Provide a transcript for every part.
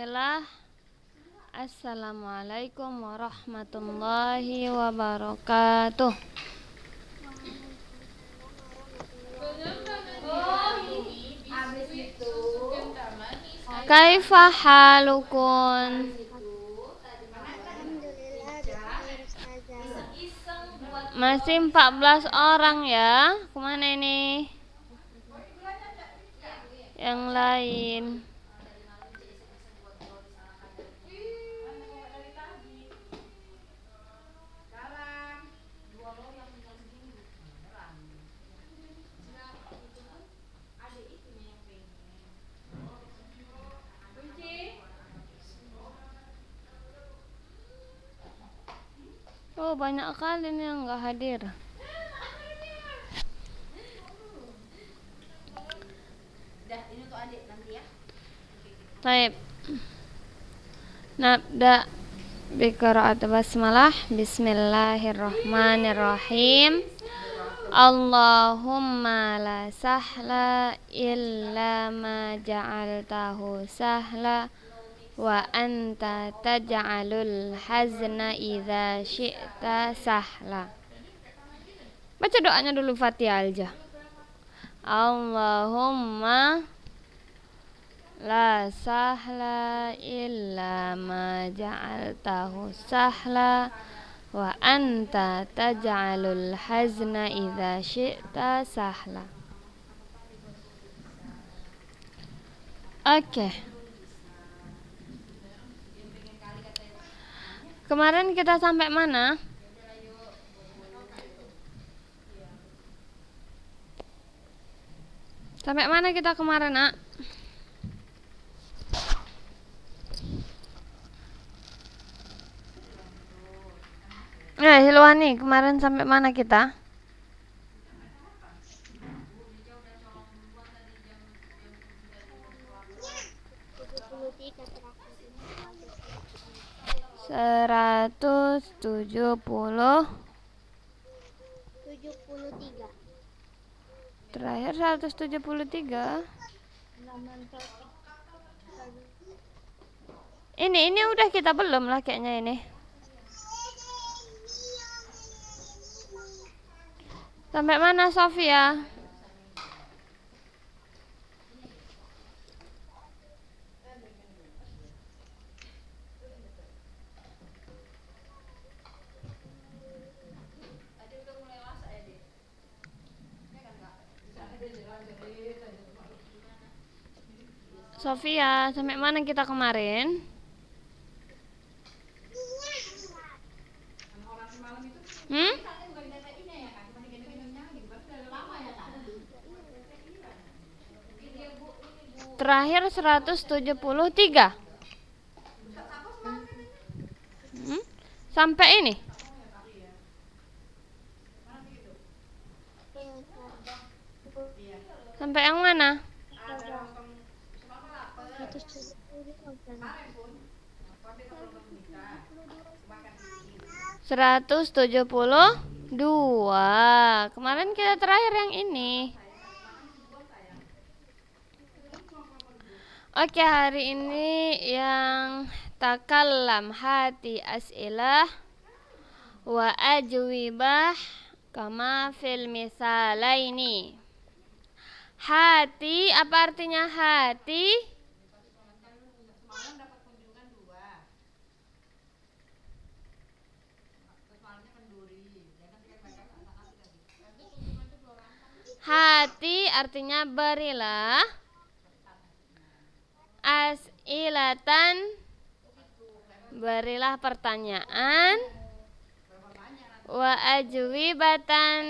Bismillah Assalamualaikum warahmatullahi wabarakatuh Kaifah halukun Masih 14 orang ya Kemana ini Yang lain Oh banyak kali nih yang nggak hadir. Ya. Taib. Nabda biqira'at basmalah Bismillahirrahmanirrahim. Allahumma la sahla illa ma ja'altahu sahla wa anta taj'alul hazna idza syi'ta sahla baca doanya dulu Fatihah aja Allahumma la sahla illa ma ja'altahu sahla wa anta taj'alul hazna idza syi'ta sahla Oke okay. Kemarin kita sampai mana? Sampai mana kita kemarin, Nak? Nah, Hilwani, kemarin sampai mana kita? seratus tujuh puluh tujuh puluh tiga terakhir seratus tujuh puluh tiga ini ini udah kita belum lah kayaknya ini sampai mana Sofia Sofia, sampai mana kita kemarin? Hmm? Terakhir 173 hmm? Sampai ini? Sampai yang mana? Seratus tujuh puluh dua. Kemarin kita terakhir yang ini. Oke, hari ini yang takallam hati as'ilah wa ajwibah kama fil misalaini. Hati apa artinya hati? hati artinya berilah asilatan berilah pertanyaan wa ajwibatan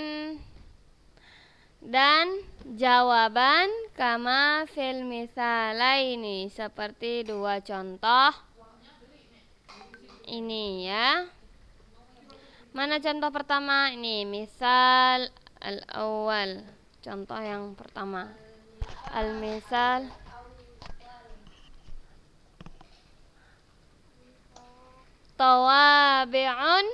dan jawaban kama fil ini seperti dua contoh ini ya mana contoh pertama ini misal al awal contoh yang pertama al-misal tawabi'un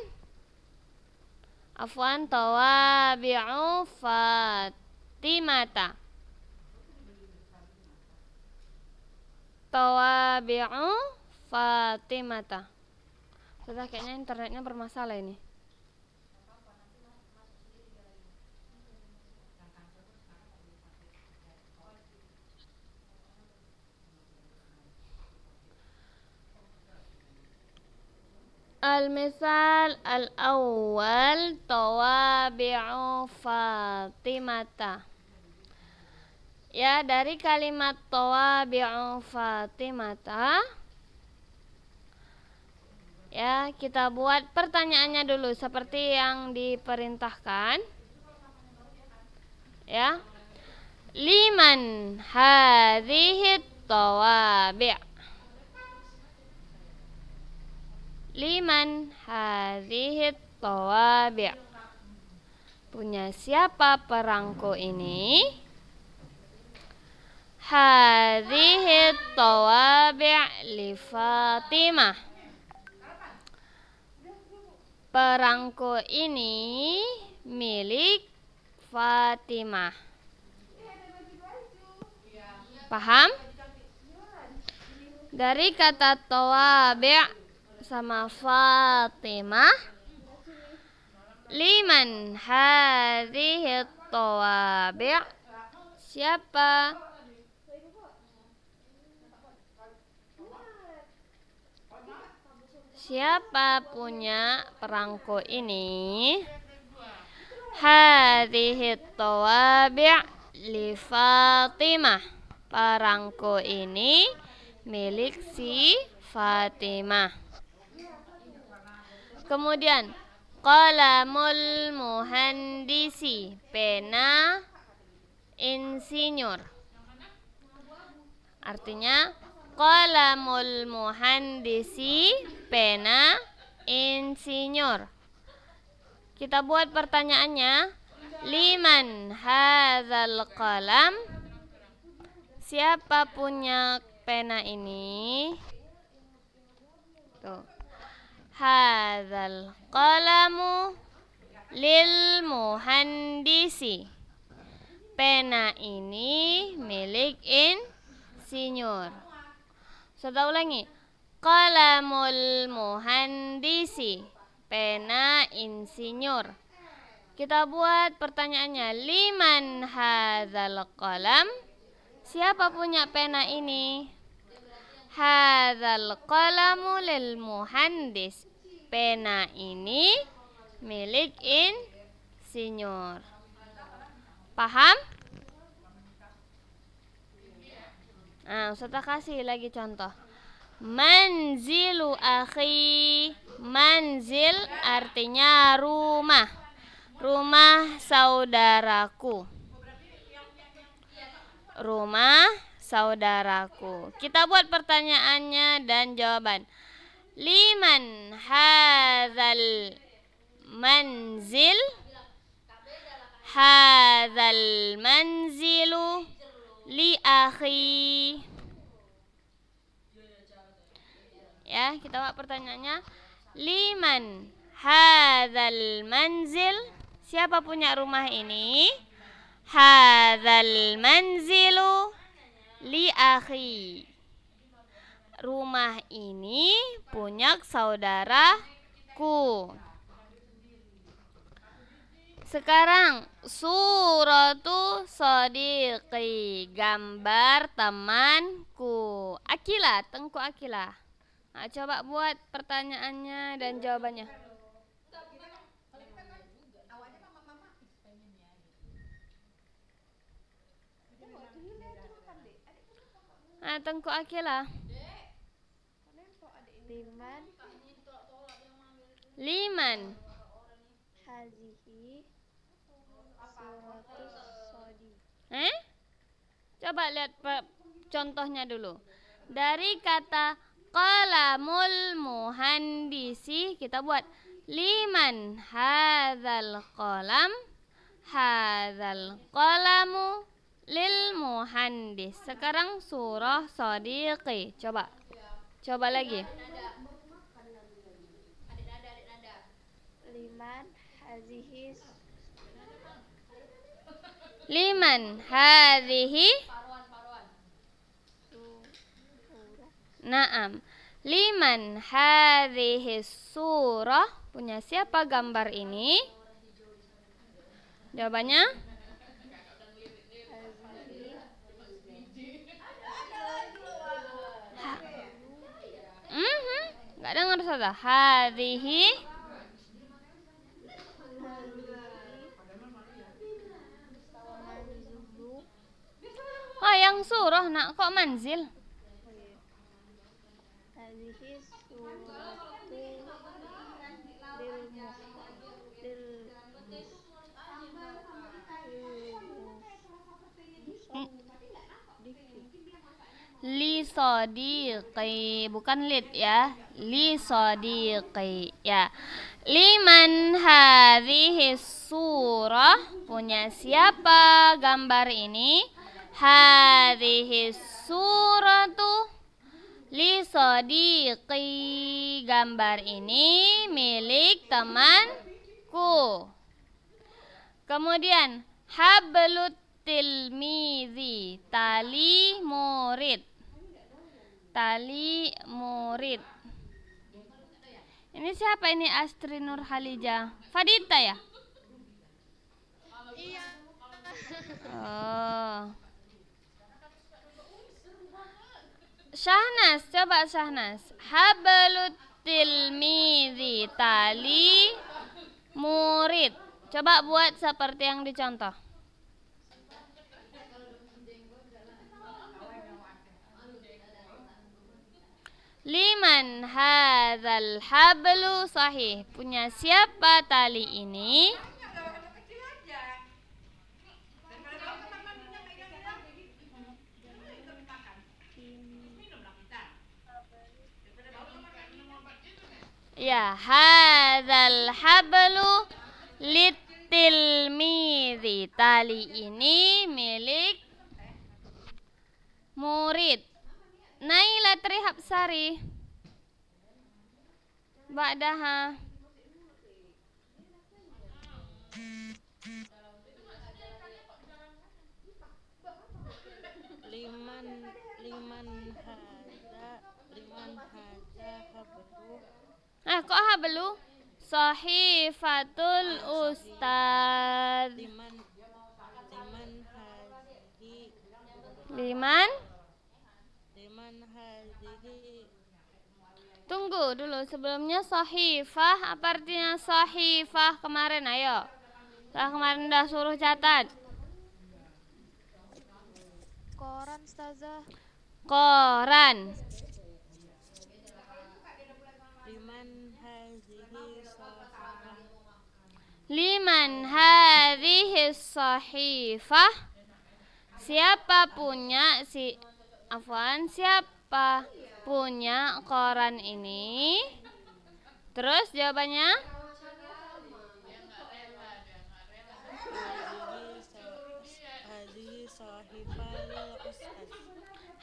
afwan tawabi'u fatimata tawabi'u fatimata sudah kayaknya internetnya bermasalah ini Al-misal al-awwal tawabi'u Fatimata. Ya, dari kalimat tawabi'u Fatimata Ya, kita buat pertanyaannya dulu seperti yang diperintahkan. Ya. Liman hadhihi tawabi'? Liman hadhihi tawabi' Punya siapa perangko ini? Hadhihi tawabi' li Fatimah Perangko ini milik Fatimah Paham? Dari kata tawabi' sama Fatimah liman hadhihi tawabi' siapa Siapa punya perangko ini? Hadhihi tawabi' li Fatimah. Perangko ini milik si Fatimah. Kemudian qalamul muhandisi, pena insinyur. Artinya qalamul muhandisi, pena insinyur. Kita buat pertanyaannya, liman hazal qalam? Siapa punya pena ini? Tuh. Hadal kalamu lil muhandisi pena ini milik insinyur Saya ulangi kalamul muhandisi pena insinyur kita buat pertanyaannya liman hadal kalam siapa punya pena ini Hadzal qalamu lil muhandis. Pena ini milik insinyur. Paham? Nah, Ustazah kasih lagi contoh. Manzilu akhi. Manzil artinya rumah. Rumah saudaraku. Rumah saudaraku. Kita buat pertanyaannya dan jawaban. Liman hadzal manzil? Hadzal manzilu li akhi. Ya, kita buat pertanyaannya. Liman hadzal manzil? Siapa punya rumah ini? Hadzal manzilu li akhi. Rumah ini punya saudaraku. Sekarang suratu sodiki gambar temanku. Akila, tengku Akila. Nah, coba buat pertanyaannya dan jawabannya. Ah, tengkuk akila Liman. Liman. Hazihi. Eh? Coba lihat contohnya dulu. Dari kata qalamul muhandisi kita buat liman hadzal qalam hadzal qalamu lil muhandis. Sekarang surah sadiqi. Coba. Coba lagi. Liman hazihi Liman Naam. Liman hadhihi surah? Punya siapa gambar ini? Jawabannya? Mm -hmm. Kadang harus ada hadhi Oh yang surah nak kok manzil? li sodiqi bukan lid ya li sodiqi ya liman hadhihi surah punya siapa gambar ini hadhihi suratu li sodiqi gambar ini milik temanku kemudian hablut tilmizi tali murid tali murid ini siapa ini Astri Nur Halija Fadita ya iya oh Syahnas coba Syahnas hablut tilmizi tali murid coba buat seperti yang dicontoh Liman hadzal hablu sahih? Punya siapa tali ini? Ya, hadzal hablu litilmizi. Tali ini milik murid. Nai. Letri Hapsari Ba'daha liman liman hada liman hada hablu ah kok hablu sahifatul ah, ustad liman liman hadi liman Tunggu dulu, sebelumnya sohifah, apa artinya sohifah kemarin? Ayo, setelah kemarin udah suruh catat. Koran, Stazah. Koran. Liman hadhihi sahifah. Liman hadhihi sahifah. Siapa punya si Afwan, siapa? punya koran ini? Terus jawabannya?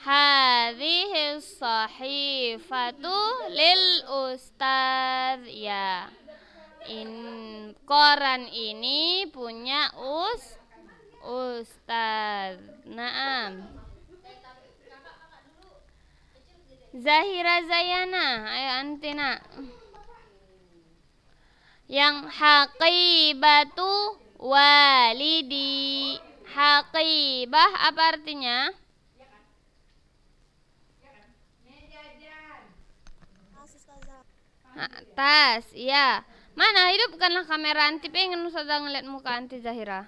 Hadhihi sahifatu lil ustaz ya. In koran ini punya us ustaz. Naam. Zahira Zayana ayo antina yang haqibatu walidi haqibah apa artinya atas iya. mana hidupkanlah kamera anti pengen Ustazah ngeliat muka anti Zahira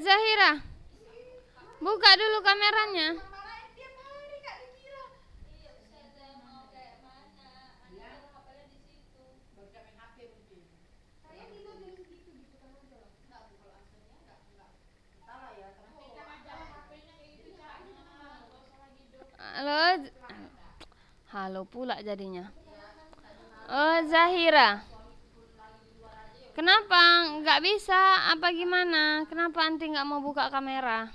Zahira buka dulu kameranya Halo, halo pula jadinya. Oh, Zahira. Kenapa? Nggak bisa. Apa gimana? Kenapa anti nggak mau buka kamera?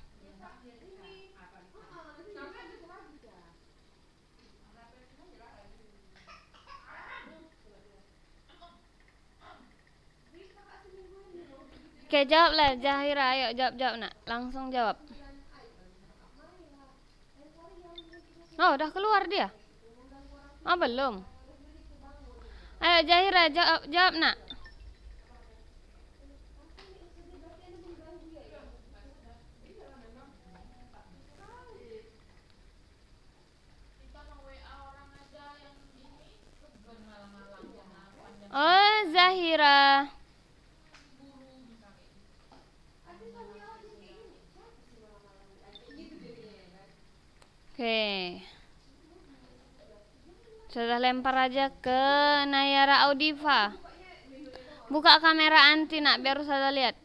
Oke, jawablah, lah Zahira. Ayo jawab-jawab nak. Langsung jawab. Oh, udah keluar dia? Oh, belum. Ayo Zahira jawab, jawab nak. Oh, Zahira. Oke. Okay. Sudah lempar aja ke Nayara Audiva. Buka kamera anti nak biar saya lihat.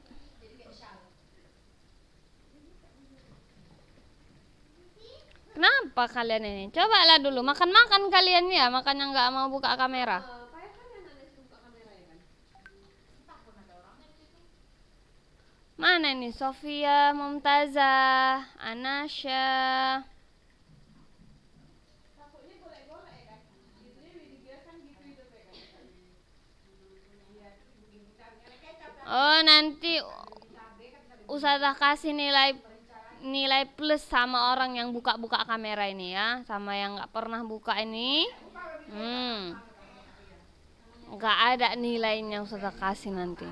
Kenapa kalian ini? Cobalah dulu makan-makan kalian ya, makan yang nggak mau buka kamera. Mana nih Sofia, Mumtazah, Anasha? Oh, nanti usaha kasih nilai nilai plus sama orang yang buka-buka kamera ini ya, sama yang nggak pernah buka ini. Hmm. Nggak ada nilainya usaha kasih nanti.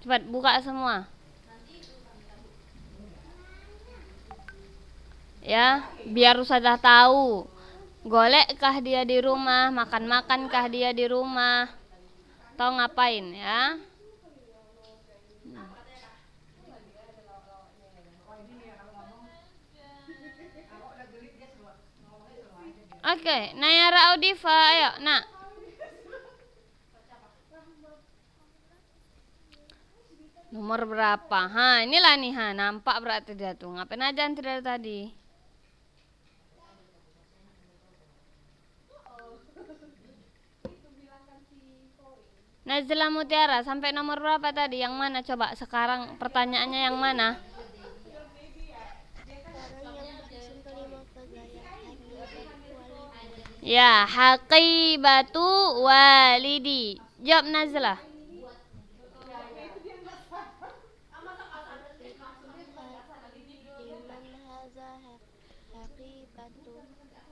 Cepat buka semua. ya biar sudah tahu golekkah dia di rumah makan-makankah dia di rumah atau ngapain ya Oke, okay, Nayara Audiva, ayo, nak. Nomor berapa? Ha, inilah nih, ha, nampak berarti dia tuh. Ngapain aja yang tidak tadi? Nazila Mutiara sampai nomor berapa tadi? Yang mana coba sekarang pertanyaannya yang mana? Ya, haqibatu walidi. Jawab Nazila.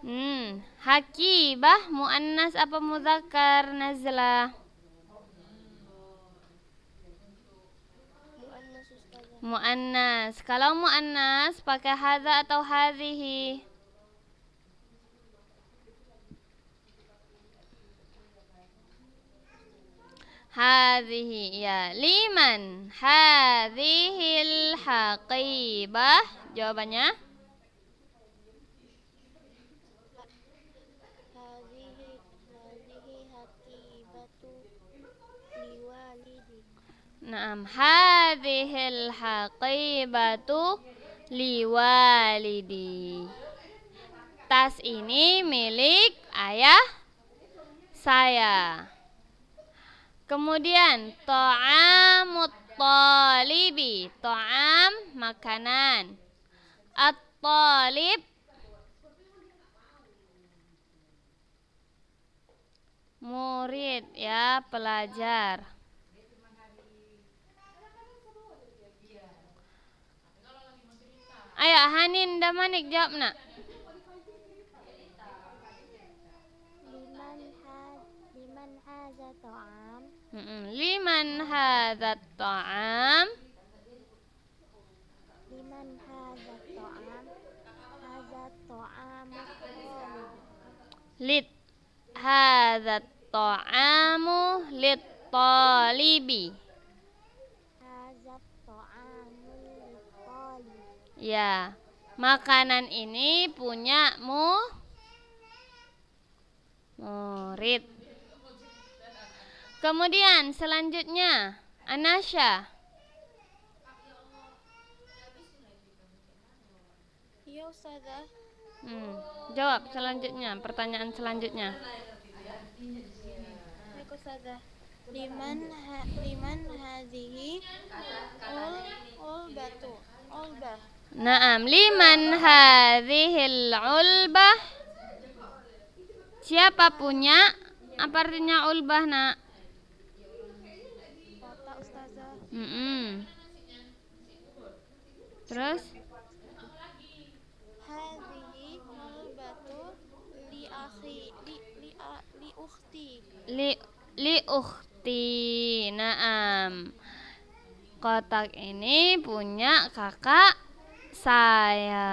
Hmm, hakibah muannas apa muzakkar Nazila? Mu'annas. Kalau mu'annas pakai haza atau hadhihi. Hadhihi ya. Liman hadhihil haqibah? Jawabannya? Naam hadhil haqibatu liwalidi. Tas ini milik ayah saya. Kemudian ta'amut talibi, ta'am makanan. At-talib murid ya, pelajar. Ayo Hanin dan Manik jawab nak. Liman hadza ta'am? Liman hadza ta'am? hadza ta'am? Lit hadza ta'amu lit talibi. Ya, makanan ini punya mu murid. Kemudian selanjutnya Anasha. Iya Ustazah. Hmm, jawab selanjutnya, pertanyaan selanjutnya. Baik Ustazah. Liman ha, liman hadhihi ul ul batu ul batu Naam, liman hadhil ulbah? Siapa punya? Apa artinya ulbah, Nak? Mm -mm. Terus? li li li, li Li li ukhti. Naam. Kotak ini punya kakak saya.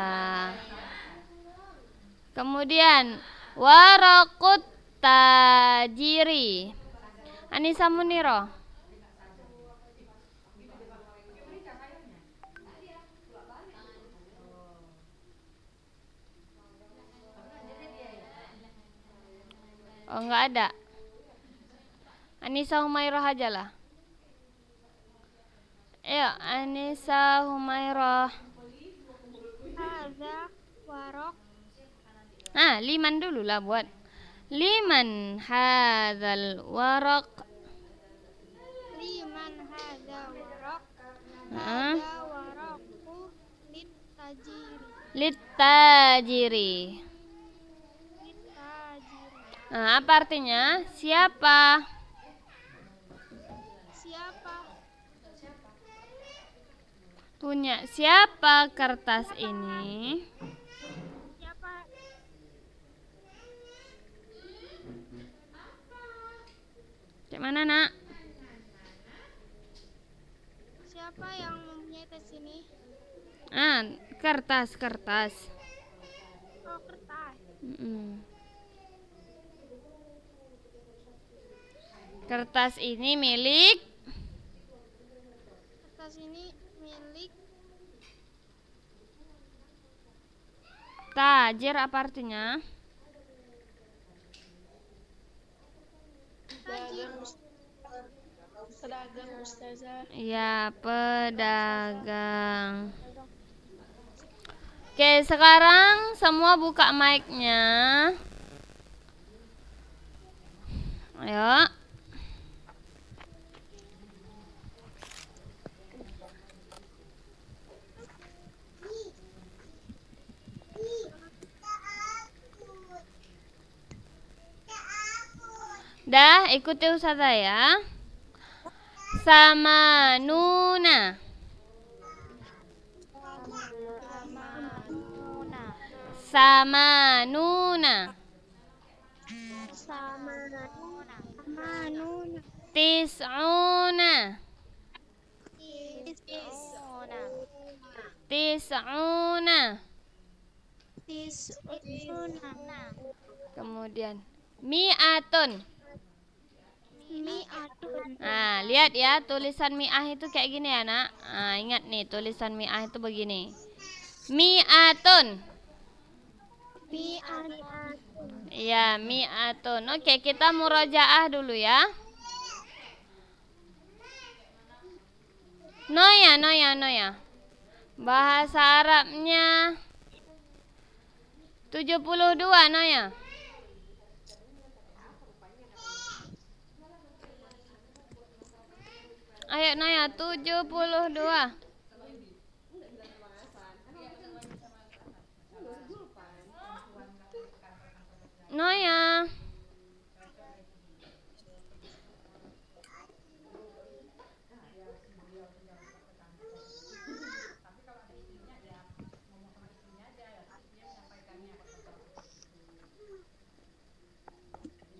Kemudian warakut tajiri. Anissa Muniro. Oh, enggak ada. Anissa Humairah aja lah. Ayo, Anissa Humairah hadza warok Ah, liman dulu lah buat Liman hadzal warok Liman hadza warok Hadza waraqu Lit tajiri Nah, apa artinya? Siapa? Punya siapa kertas ini? Cek mana nak? Siapa yang mempunyai kertas ini? Ah, kertas, kertas. Oh, kertas. Mm -mm. Kertas ini milik. Kertas ini milik Tajir apa artinya? Ya pedagang. Oke, sekarang semua buka mic-nya. Ayo. Dah, ikuti usaha ya. Sama Nuna. Sama Nuna. Sama Nuna. Tis'una. Tis'una. Tis'una. Tis'una. Kemudian mi'atun. Nah, lihat ya tulisan mi'ah itu kayak gini ya, Nak. Nah, ingat nih tulisan mi'ah itu begini. Mi'atun. Mi'atun. ya mi'atun. Oke, kita murojaah dulu ya. Noya, noya, noya. Bahasa Arabnya 72, noya. Ayo Naya 72. Naya.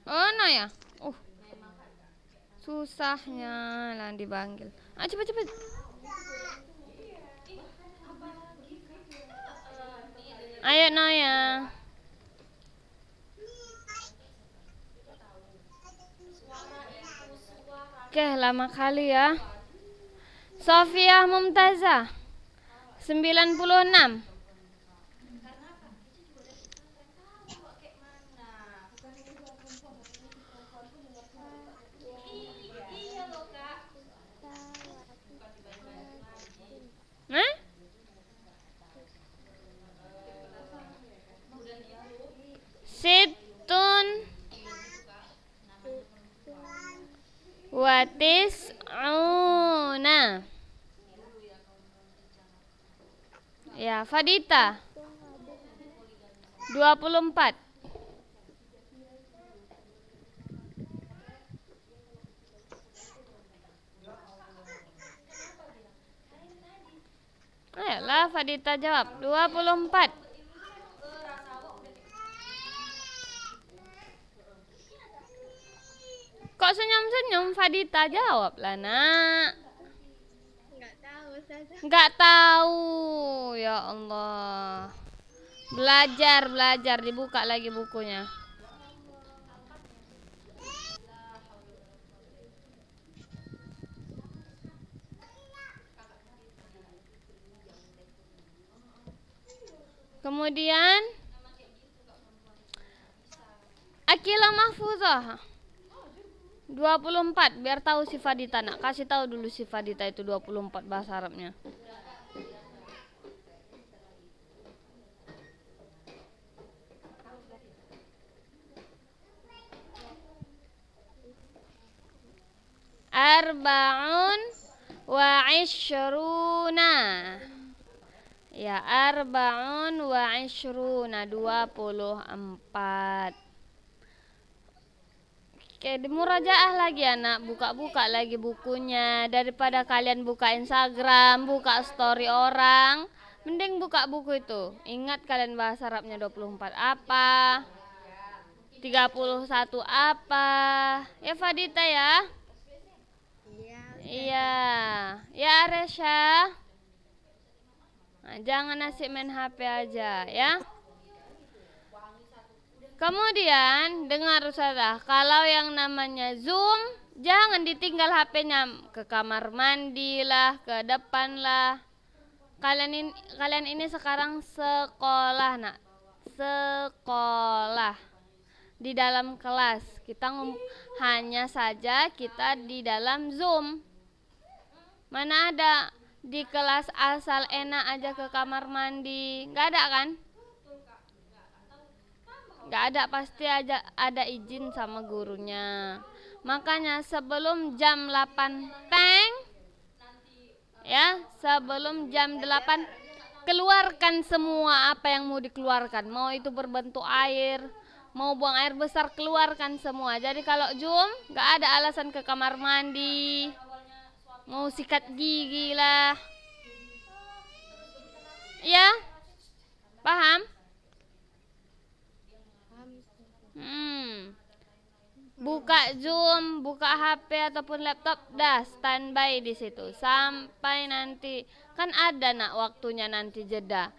Oh, Naya susahnya lah dipanggil ah cepet cepet ayo ya oke lama kali ya Sofia Mumtazah 96 watis'una Ya, Fadita 24 Ayolah Fadita jawab 24 Kok senyum-senyum Fadita jawab lah nak. Enggak tahu Ustazah. Enggak tahu. Ya Allah. Belajar, belajar. Dibuka lagi bukunya. Kemudian akilah Mahfuzah. 24 biar tahu sifat dita nak kasih tahu dulu sifat dita itu 24 bahasa Arabnya Arba'un wa ishruna Ya arba'un wa ishruna 24 Oke, Kayak dimurajaah lagi anak, buka-buka lagi bukunya daripada kalian buka Instagram, buka story orang. Mending buka buku itu. Ingat kalian bahasa Arabnya 24 apa? 31 apa? Ya Fadita ya. Iya. Iya. Ya Aresha. Nah, jangan asik main HP aja ya. Kemudian dengar Ustazah, kalau yang namanya Zoom jangan ditinggal HP-nya ke kamar mandi lah, ke depan lah. Kalian ini, kalian ini sekarang sekolah, Nak. Sekolah. Di dalam kelas. Kita hanya saja kita di dalam Zoom. Mana ada di kelas asal enak aja ke kamar mandi? Enggak ada kan? gak ada pasti ada ada izin sama gurunya makanya sebelum jam 8 teng ya sebelum jam 8 keluarkan semua apa yang mau dikeluarkan mau itu berbentuk air mau buang air besar keluarkan semua jadi kalau jum gak ada alasan ke kamar mandi mau sikat gigi lah ya paham Hmm. Buka Zoom, buka HP ataupun laptop, dah standby di situ sampai nanti kan ada nak waktunya nanti jeda.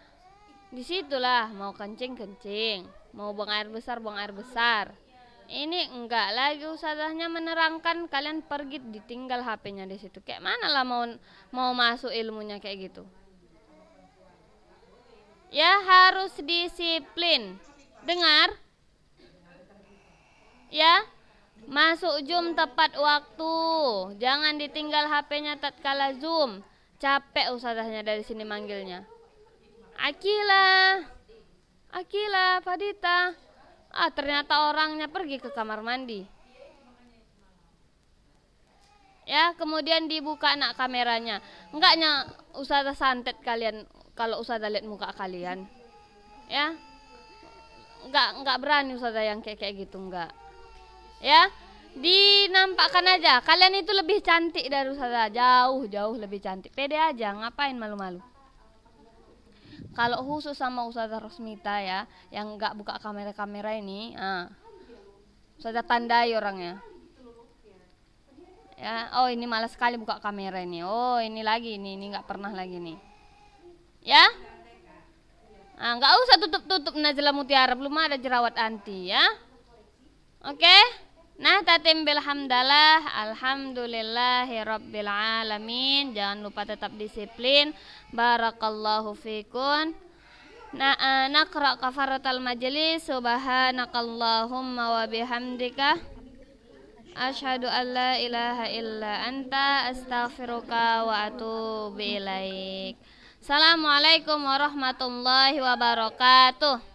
di situlah mau kencing kencing, mau buang air besar buang air besar. Ini enggak lagi usahanya menerangkan kalian pergi ditinggal HP-nya di situ. Kayak mana lah mau mau masuk ilmunya kayak gitu. Ya harus disiplin. Dengar? ya. Masuk Zoom tepat waktu. Jangan ditinggal HP-nya tatkala Zoom. Capek usahanya dari sini manggilnya. Akila. Akila, Fadita. Ah, ternyata orangnya pergi ke kamar mandi. Ya, kemudian dibuka anak kameranya. Enggaknya usaha santet kalian kalau usaha lihat muka kalian. Ya. Enggak enggak berani usaha yang kayak kayak gitu enggak ya dinampakkan aja kalian itu lebih cantik dari usaha jauh jauh lebih cantik pede aja ngapain malu-malu kalau khusus sama ustazah Rosmita ya yang nggak buka kamera-kamera ini ah, ustazah tandai orangnya ya oh ini malas sekali buka kamera ini oh ini lagi ini ini nggak pernah lagi nih ya ah, nggak usah tutup-tutup Najla Mutiara belum ada jerawat anti ya oke okay? Nah tatim bilhamdalah alamin. Jangan lupa tetap disiplin Barakallahu fikun Nah eh, uh, nakra kafaratal majelis Subhanakallahumma wa bihamdika Ashadu an la ilaha illa anta astaghfiruka wa atubu ilaik Assalamualaikum warahmatullahi wabarakatuh